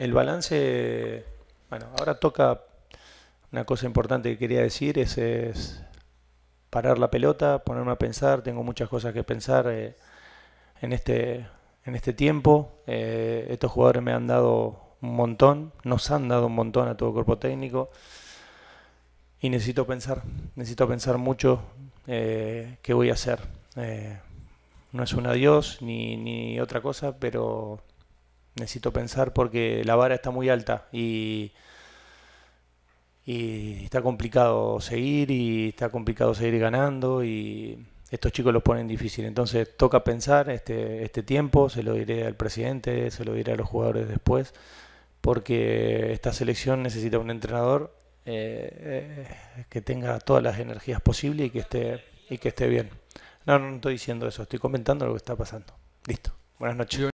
el balance, bueno, ahora toca una cosa importante que quería decir, es, parar la pelota, ponerme a pensar, tengo muchas cosas que pensar eh, en, este, en este tiempo, eh, estos jugadores me han dado un montón, nos han dado un montón a todo cuerpo técnico y necesito pensar, necesito pensar mucho eh, qué voy a hacer. no es un adiós ni otra cosa, pero necesito pensar porque la vara está muy alta y, está complicado seguir y está complicado seguir ganando y estos chicos lo ponen difícil. Entonces toca pensar este, este tiempo, se lo diré al presidente, se lo diré a los jugadores después, porque esta selección necesita un entrenador eh, eh, que tenga todas las energías posibles y que esté, y que esté bien. No, no estoy diciendo eso, estoy comentando lo que está pasando. Listo. Buenas noches.